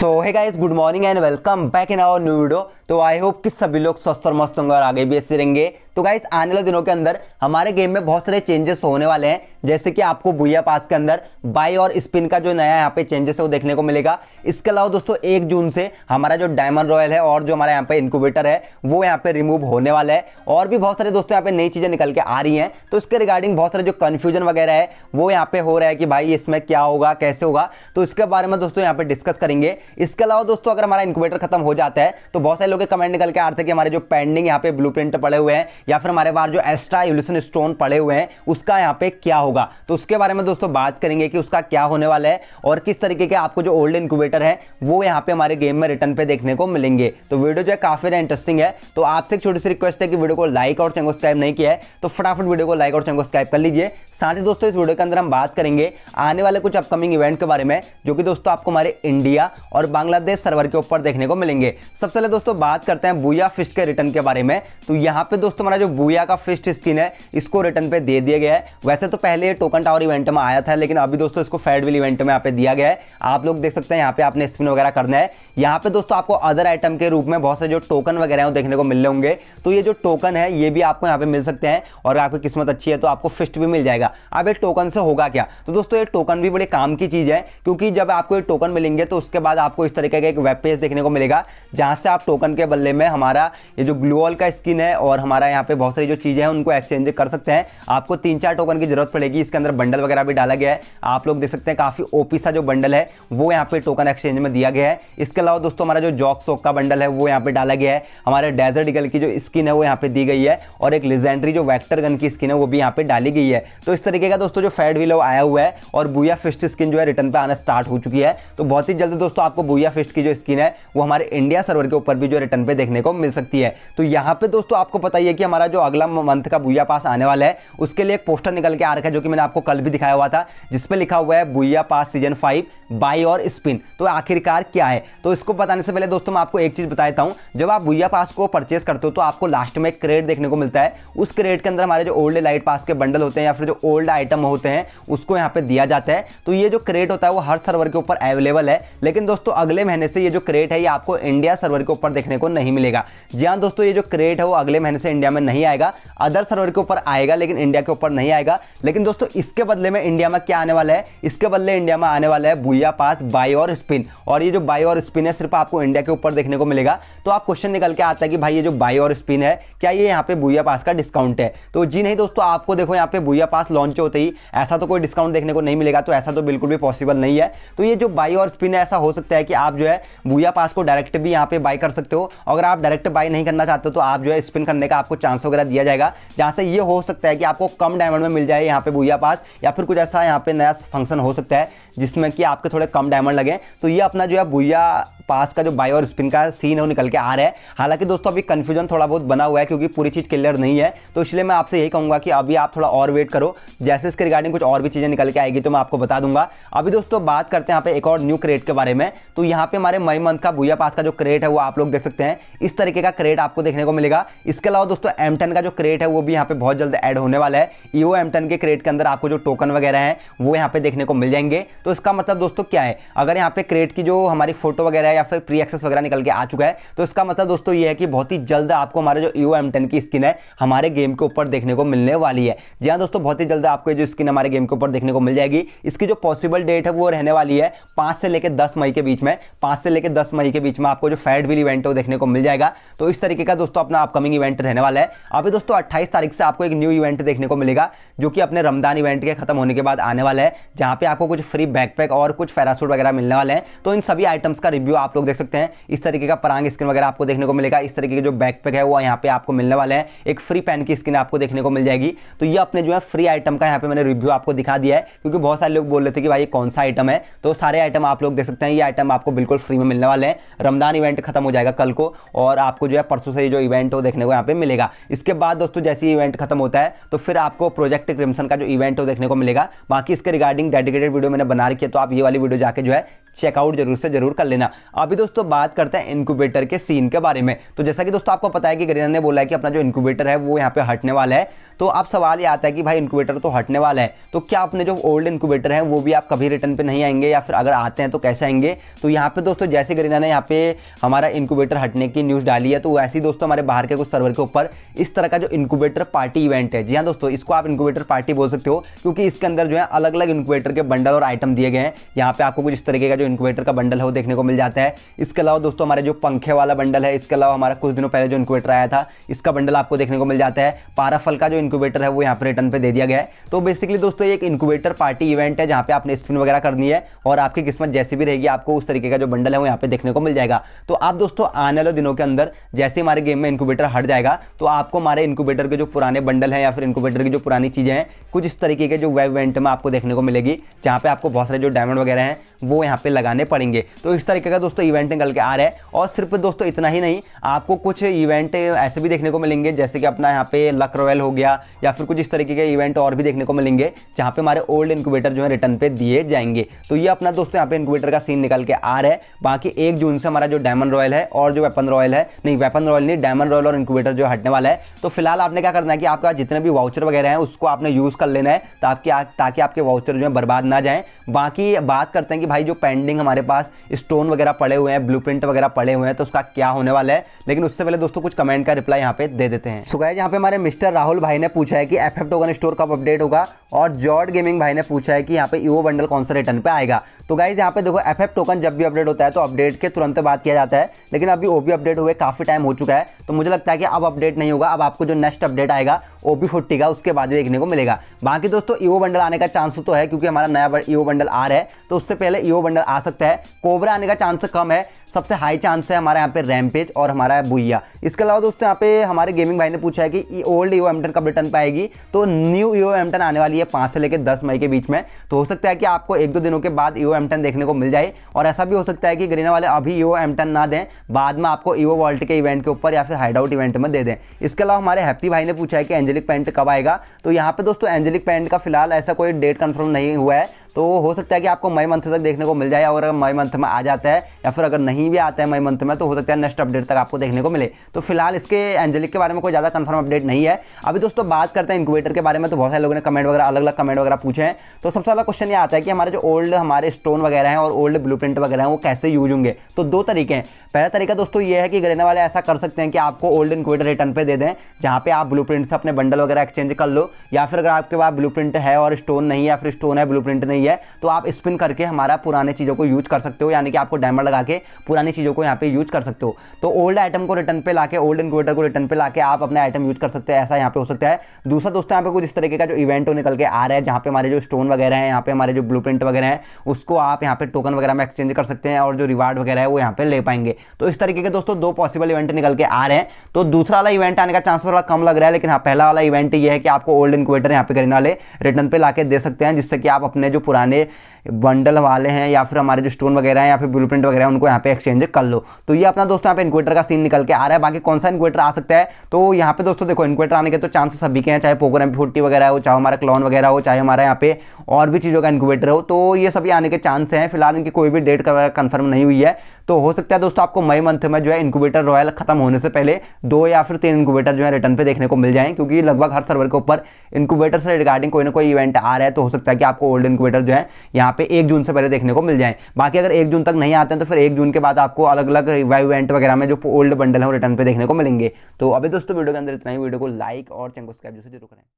सो है guys good morning and welcome back in our new video तो I hope कि सभी लोग स्वस्थ और मस्त होंगे और आगे भी ऐसे रहेंगे तो गाइस आने वाले दिनों के अंदर हमारे गेम में बहुत सारे चेंजेस होने वाले हैं जैसे कि आपको भूया पास के अंदर बाई और स्पिन का जो नया यहाँ पे चेंजेस है वो देखने को मिलेगा इसके अलावा दोस्तों एक जून से हमारा जो डायमंड रॉयल है और जो हमारा यहाँ पे इंक्यूबेटर है वो यहाँ पे रिमूव होने वाला है और भी बहुत सारे दोस्तों यहाँ पे नई चीज़ें निकल के आ रही हैं तो इसके रिगार्डिंग बहुत सारे जो कन्फ्यूजन वगैरह है वो यहाँ पे हो रहा है कि भाई इसमें क्या होगा कैसे होगा तो इसके बारे में दोस्तों यहाँ पे डिस्कस करेंगे इसके अलावा दोस्तों अगर हमारा इंक्यूबेटर खत्म हो जाता है तो बहुत सारे लोग कमेंट निकल के आ रहे थे कि हमारे जो पेंडिंग यहाँ पे ब्लू पड़े हुए हैं या फिर हमारे पास जो एस्ट्रा एवल्यूशन स्टोन पड़े हुए हैं उसका यहाँ पे क्या होगा तो उसके बारे में दोस्तों बात करेंगे कि उसका क्या होने वाला है और किस तरीके के आपको जो ओल्ड इंक्यूबेटर है वो यहाँ पे हमारे गेम में रिटर्न पे देखने को मिलेंगे तो वीडियो जो है काफी इंटरेस्टिंग है तो आपसे एक छोटी सी रिक्वेस्ट है कि वीडियो को लाइक और चैनल सब्सक्राइब नहीं किया है तो फटाफट वीडियो को लाइक और चैनल सब्सक्राइब कर लीजिए साथ ही दोस्तों इस वीडियो के अंदर हम बात करेंगे आने वाले कुछ अपकमिंग इवेंट के बारे में जो कि दोस्तों आपको हमारे इंडिया और बांग्लादेश सर्वर के ऊपर देखने को मिलेंगे सबसे पहले दोस्तों बात करते हैं बुया फिस्ट के रिटर्न के बारे में तो यहाँ पे दोस्तों हमारा जो बुया का फिस्ट स्किन है इसको रिटर्न पे दे दिया गया है वैसे तो पहले ये टोकन टावर इवेंट में आया था लेकिन अभी दोस्तों इसको फेडविल इवेंट में यहाँ पे दिया गया है आप लोग देख सकते हैं यहाँ पे आपने स्पिन वगैरह करना है यहाँ पे दोस्तों आपको अदर आइटम के रूप में बहुत सारे जो टोकन वगैरह हैं देखने को मिलने होंगे तो ये जो टोकन है ये भी आपको यहाँ पे मिल सकते हैं और आपकी किस्मत अच्छी है तो आपको फिस्ट भी मिल जाएगा अब एक टोकन से होगा क्या तो दोस्तों ये टोकन भी बड़े काम की चीज़ है क्योंकि जब आपको ये टोकन मिलेंगे तो उसके बाद आपको इस तरीके का एक वेब पेज देखने को मिलेगा जहाँ से आप टोकन के बल्ले में हमारा ये जो ग्लूअल का स्किन है और हमारा यहाँ पे बहुत सारी जो चीज़ें हैं उनको एक्सचेंज कर सकते हैं आपको तीन चार टोकन की जरूरत पड़ेगी इसके अंदर बंडल वगैरह भी डाला गया है आप लोग देख सकते हैं काफ़ी ओपी सा जो बंडल है वो यहाँ पे टोकन एक्सचेंज में दिया गया है इसके अलावा दोस्तों हमारा जो जॉक सॉक का बंडल है वो यहाँ पे डाला गया है हमारे डेजर्ट इगल की जो स्किन है वो यहाँ पे दी गई है और एक लेजेंडरी जो वैक्टर गन की स्किन है वो भी यहाँ पे डाली गई है तो इस इस तरीके का दोस्तों जो फैट विलो आया हुआ है और बुया फिस्ट स्किन जो है रिटर्न पे आना स्टार्ट हो चुकी है तो बहुत ही जल्द दोस्तों आपको बुया फिस्ट की जो स्किन है वो हमारे इंडिया सर्वर के ऊपर भी जो रिटर्न पे देखने को मिल सकती है तो यहाँ पे दोस्तों आपको पता ही है कि हमारा जो अगला मंथ का बुया पास आने वाला है उसके लिए एक पोस्टर निकल के आ रखा है जो कि मैंने आपको कल भी दिखाया हुआ था जिसपे लिखा हुआ है Booyah pass season five buy और स्पिन तो आखिरकार क्या है तो इसको बताने से पहले दोस्तों मैं आपको एक चीज़ बता देता हूँ जब आप बुया पास को परचेस करते हो तो आपको लास्ट में एक क्रेड देखने को मिलता है उस क्रेड के अंदर हमारे जो ओल्ड लाइट पास के बंडल होते हैं या फिर जो ओल्ड आइटम होते हैं उसको यहाँ पे दिया जाता है तो ये जो क्रेट होता है वो हर सर्वर के ऊपर अवेलेबल है लेकिन दोस्तों अगले महीने से ये जो क्रेट है ये आपको इंडिया सर्वर के ऊपर देखने को नहीं मिलेगा जी हाँ दोस्तों ये जो क्रेट है वो अगले महीने से इंडिया में नहीं आएगा अदर सर्वर के ऊपर आएगा लेकिन इंडिया के ऊपर नहीं आएगा लेकिन दोस्तों इसके बदले में इंडिया में क्या आने वाला है इसके बदले इंडिया में आने वाला है भूया पास बाई और स्पिन और ये जो बाई और स्पिन है सिर्फ आपको इंडिया के ऊपर देखने को मिलेगा तो आप क्वेश्चन निकल के आता है कि भाई ये जो बाई और स्पिन है क्या ये यहाँ पे भूया पास का डिस्काउंट है तो जी नहीं दोस्तों आपको देखो यहाँ पे भूया पास लॉन्च होते ही ऐसा तो कोई डिस्काउंट देखने को नहीं मिलेगा तो ऐसा तो बिल्कुल भी पॉसिबल नहीं है तो ये जो बाई और स्पिन है ऐसा हो सकता है कि आप जो है बुया पास को डायरेक्ट भी यहाँ पे बाई कर सकते हो अगर आप डायरेक्ट बाई नहीं करना चाहते तो आप जो है स्पिन करने का आपको चांस वगैरह दिया जाएगा जहाँ से ये हो सकता है कि आपको कम डायमंड में मिल जाए यहाँ पे बुया पास या फिर कुछ ऐसा यहाँ पे नया फंक्शन हो सकता है जिसमें कि आपके थोड़े कम डायमंड लगे तो ये अपना जो है बुया पास का जो बाई और स्पिन का सीन है वो निकल के आ रहा है हालांकि दोस्तों अभी कन्फ्यूजन थोड़ा बहुत बना हुआ है क्योंकि पूरी चीज़ क्लियर नहीं है तो इसलिए मैं आपसे यही कहूँगा कि अभी आप थोड़ा और वेट करो जैसे इसके रिगार्डिंग कुछ और भी चीज़ें निकल के आएगी तो मैं आपको बता दूंगा अभी दोस्तों बात करते हैं यहाँ पे एक और न्यू क्रेट के बारे में तो यहाँ पे हमारे मई मंथ का भूया पास का जो क्रेट है वो आप लोग देख सकते हैं इस तरीके का क्रेट आपको देखने को मिलेगा इसके अलावा दोस्तों एम का जो क्रेट है वो भी यहाँ पे बहुत जल्द एड होने वाला है ईओ e एम के क्रेट के अंदर आपको जो टोकन वगैरह है वो यहाँ पे देखने को मिल जाएंगे तो इसका मतलब दोस्तों क्या है अगर यहाँ पे क्रेट की जो हमारी फोटो वगैरह या फिर प्री एक्सेस वगैरह निकल के आ चुका है तो इसका मतलब दोस्तों ये है कि बहुत ही जल्द आपको हमारे जो ईओ e एम की स्किन है हमारे गेम के ऊपर देखने को मिलने वाली है जी हाँ दोस्तों बहुत ही जल्द आपको जो स्किन हमारे गेम के ऊपर देखने को मिल जाएगी इसकी जो पॉसिबल डेट है वो रहने वाली है पाँच से लेकर दस मई के बीच में पाँच से लेकर दस मई के बीच में आपको जो फैट विल इवेंट है वो देखने को मिल जाएगा तो इस तरीके का दोस्तों अपना अपकमिंग इवेंट रहने वाला है अभी दोस्तों अट्ठाईस तारीख से आपको एक न्यू इवेंट देखने को मिलेगा जो कि अपने रमदान इवेंट के खत्म होने के बाद आने वाला है जहाँ पर आपको कुछ फ्री बैकपैक और कुछ पैरासूट वगैरह मिलने वाले हैं तो इन सभी आइटम्स का रिव्यू आप लोग देख सकते हैं इस तरीके का परांग स्किन वगैरह आपको देखने को मिलेगा इस तरीके के जो बैकपैक है वो यहाँ पे आपको मिलने वाले हैं एक फ्री पैन की स्किन आपको देखने को मिल जाएगी तो ये अपने जो है फ्री आइटम आइटम का यहाँ पे मैंने रिव्यू आपको दिखा दिया है क्योंकि बहुत सारे लोग बोल रहे थे कि भाई ये कौन सा आइटम है तो सारे आइटम आप लोग देख सकते हैं ये आइटम आपको बिल्कुल फ्री में मिलने वाले हैं रमदान इवेंट खत्म हो जाएगा कल को और आपको जो है परसों से जो इवेंट हो देखने को यहाँ पे मिलेगा इसके बाद दोस्तों जैसे इवेंट खत्म होता है तो फिर आपको प्रोजेक्ट क्रिमसन का जो इवेंट हो देखने को मिलेगा बाकी इसके रिगार्डिंग डेडिकेटेड वीडियो मैंने बना रखी है तो आप ये वाली वीडियो जाकर जो है चेकआउट जरूर से जरूर कर लेना अभी दोस्तों बात करते हैं इंक्यूबेटर के सीन के बारे में तो जैसा कि दोस्तों आपको पता है कि गरीना ने बोला है कि अपना जो इंक्यूबेटर है वो यहाँ पे हटने वाला है तो अब सवाल ये आता है कि भाई इंक्यूबेटर तो हटने वाला है तो क्या अपने जो ओल्ड इंक्यूबेटर है वो भी आप कभी रिटर्न पे नहीं आएंगे या फिर अगर आते हैं तो कैसे आएंगे तो यहाँ पे दोस्तों जैसे गरीना ने यहाँ पे हमारा इंक्यूबेटर हटने की न्यूज़ डाली है तो वैसे ही दोस्तों हमारे बाहर के कुछ सर्वर के ऊपर इस तरह का जो इंक्यूबेटर पार्टी इवेंट है जी हाँ दोस्तों इसको आप इंक्यूबेटर पार्टी बोल सकते हो क्योंकि इसके अंदर जो है अलग अलग इंक्यूबेटर के बंडल और आइटम दिए गए हैं यहाँ पे आपको कुछ इस तरीके का जो इनक्वेटर का बंडल है वो देखने को मिल जाता है इसके अलावा दोस्तों हमारे जो पंखे वाला बंडल है इसके अलावा हमारा कुछ दिनों पहले जो इनक्वेटर आया था इसका बंडल आपको देखने को मिल जाता है पाराफल का जो इनक्यूबेटर है वो यहाँ पर रिटर्न पर दे दिया गया है तो बेसिकली दोस्तों एक इनक्यूबेटर पार्टी इवेंट है जहाँ पे आपने स्पिन वगैरह करनी है और आपकी किस्मत जैसी भी रहेगी आपको उस तरीके का जो बंडल है वो यहाँ पे देखने को मिल जाएगा तो आप दोस्तों आने वाले दिनों के अंदर जैसे हमारे गेम में इनक्यूबेटर हट जाएगा तो आपको हमारे इनक्यूबेटर के जो पुराने बंडल हैं या फिर इनक्यूबेटर की जो पुरानी चीज़ें हैं कुछ इस तरीके के जो वेब इवेंट में आपको देखने को मिलेगी जहाँ पे आपको बहुत सारे जो डायमंड वगैरह हैं वो यहाँ पे लगाने पड़ेंगे तो इस तरीके का दोस्तों इवेंट निकल के आ रहा है और सिर्फ दोस्तों इतना ही नहीं आपको कुछ इवेंट ऐसे भी देखने को मिलेंगे जैसे कि अपना यहाँ पे लक रॉयल हो गया या फिर कुछ इस तरीके के इवेंट और भी देखने को मिलेंगे जहाँ पे हमारे ओल्ड इंक्यूबेटर जो है रिटर्न पे दिए जाएंगे तो ये अपना दोस्तों यहाँ पे इंक्यूबेटर का सीन निकल के आ रहा है बाकी एक जून से हमारा जो डायमंड रॉयल है और जो वेपन रॉयल है नहीं वेपन रॉयल नहीं डायमंड रॉयल और इंक्यूबेटर जो हटने वाला है तो फिलहाल आपने क्या करना है कि आपका जितने भी वाउचर वगैरह हैं उसको आपने यूज़ कर लेना है ताकि ताकि आपके वाउचर जो है बर्बाद ना जाए बाकी बात करते हैं कि भाई जो पेंड पेंडिंग हमारे पास स्टोन वगैरह पड़े हुए हैं ब्लू वगैरह पड़े हुए हैं तो उसका क्या होने वाला है लेकिन उससे पहले दोस्तों कुछ कमेंट का रिप्लाई यहाँ पे दे देते हैं सो यहाँ पे हमारे मिस्टर राहुल भाई ने पूछा है कि एफ एफ टोकन स्टोर कब अपडेट होगा और जॉर्ड गेमिंग भाई ने पूछा है कि यहाँ पे ईओ बंडल कौन सा रिटर्न पे आएगा तो गाइज यहाँ पे देखो एफ एफ टोकन जब भी अपडेट होता है तो अपडेट के तुरंत बात किया जाता है लेकिन अभी ओ अपडेट हुए काफ़ी टाइम हो चुका है तो मुझे लगता है कि अब अपडेट नहीं होगा अब आपको जो नेक्स्ट अपडेट आएगा ओपी फोर्टी का उसके बाद देखने को मिलेगा बाकी दोस्तों ईओ बंडल आने का चांस तो है क्योंकि हमारा नया ईओ बंडल आ रहा है तो उससे पहले ईओ बंडल आ सकता है कोबरा आने का चांस कम है सबसे हाई चांस है हमारे यहाँ पे रैमपेज और हमारा बुइया इसके अलावा दोस्तों यहाँ पे हमारे गेमिंग भाई ने पूछा है कि ओल्ड ईओ एमटन कब रिटर्न पाएगी तो न्यू ईओ एमटन आने वाली है पाँच से लेकर दस मई के बीच में तो हो सकता है कि आपको एक दो दिनों के बाद ईओ एमटन देखने को मिल जाए और ऐसा भी हो सकता है कि ग्रीना वाले अभी ईओ एमटन ना दें बाद में आपको ईओ वर्ल्ड के इवेंट के ऊपर या फिर हाइड आउट इवेंट में दे दें इसके अलावा हमारे हैप्पी भाई ने पूछा है कि एंजे एंजेलिक पेंट कब आएगा तो यहाँ पे दोस्तों एंजेलिक पेंट का फिलहाल ऐसा कोई डेट कंफर्म नहीं हुआ है तो हो सकता है कि आपको मई मंथ तक देखने को मिल जाए और अगर मई मंथ में आ जाता है या फिर अगर नहीं भी आता है मई मंथ में तो हो सकता है नेक्स्ट अपडेट तक आपको देखने को मिले तो फिलहाल इसके एंजेलिक के बारे में कोई ज़्यादा कन्फर्म अपडेट नहीं है अभी दोस्तों बात करते हैं इनक्यूबेटर के बारे में तो बहुत सारे लोगों ने कमेंट वगैरह अलग अलग कमेंट वगैरह पूछे हैं तो सबसे पहला क्वेश्चन ये आता है कि हमारे जो ओल्ड हमारे स्टोन वगैरह हैं और ओल्ड ब्लू वगैरह हैं वो कैसे यूज होंगे तो दो तरीके हैं पहला तरीका दोस्तों ये है कि ग्रेना वाले ऐसा कर सकते हैं कि आपको ओल्ड इनक्यूबेटर रिटर्न पे दे दें जहाँ पे आप ब्लू से अपने बंडल वगैरह एक्सचेंज कर लो या फिर अगर आपके पास ब्लू है और स्टोन नहीं है या फिर स्टोन है ब्लू नहीं रही है तो आप स्पिन करके हमारा पुराने चीज़ों को यूज कर सकते हो यानी कि आपको डायमंड लगा के पुरानी चीज़ों को यहाँ पे यूज कर सकते हो तो ओल्ड आइटम को रिटर्न पे लाके ओल्ड इनक्यूबेटर को रिटर्न पे लाके आप अपने आइटम यूज कर सकते हैं ऐसा यहाँ पे हो सकता है दूसरा दोस्तों यहाँ पे कुछ इस तरीके का जो इवेंट हो निकल के आ रहा है जहाँ पे हमारे जो स्टोन वगैरह है यहाँ पे हमारे जो ब्लू वगैरह है उसको आप यहाँ पे टोकन वगैरह में एक्सचेंज कर सकते हैं और जो रिवार्ड वगैरह है वो यहाँ पे ले पाएंगे तो इस तरीके के दोस्तों दो पॉसिबल इवेंट निकल के आ रहे हैं तो दूसरा वाला इवेंट आने का चांस थोड़ा कम लग रहा है लेकिन हाँ पहला वाला इवेंट ये है कि आपको ओल्ड इनक्यूबेटर यहाँ पे करने वाले रिटर्न पे ला दे सकते हैं जिससे कि आप अपने जो ဆိုတာနဲ့ बंडल वाले हैं या फिर हमारे जो स्टोन वगैरह हैं या फिर ब्लू वगैरह उनको यहाँ पे एक्सचेंज कर लो तो ये अपना दोस्तों यहाँ पे इन्वेटर का सीन निकल के आ रहा है बाकी कौन सा इन्वेटर आ सकता है तो यहाँ पे दोस्तों देखो इन्वेटर आने के तो चांसेस सभी के हैं चाहे पोकर एम फोर्टी वगैरह हो चाहे हमारा क्लॉन वगैरह हो चाहे हमारा यहाँ पे और भी चीज़ों का इन्वेटर हो तो ये सभी आने के चांस हैं फिलहाल इनकी कोई भी डेट कन्फर्म नहीं हुई है तो हो सकता है दोस्तों आपको मई मंथ में जो है इंकुबेटर रॉयल खत्म होने से पहले दो या फिर तीन इनक्यूबेटर जो है रिटर्न पे देखने को मिल जाएं क्योंकि लगभग हर सर्वर के ऊपर इंकुबेटर से रिगार्डिंग कोई ना कोई इवेंट आ रहा है तो हो सकता है कि आपको ओल्ड इनक्यूबेटर जो है यहाँ यहाँ पे एक जून से पहले देखने को मिल जाएँ बाकी अगर एक जून तक नहीं आते हैं तो फिर एक जून के बाद आपको अलग अलग इवेंट वगैरह में जो ओल्ड बंडल है वो रिटर्न पर देखने को मिलेंगे तो अभी दोस्तों वीडियो के अंदर इतना ही वीडियो को लाइक और चैनल सब्सक्राइब जैसे जरूर करें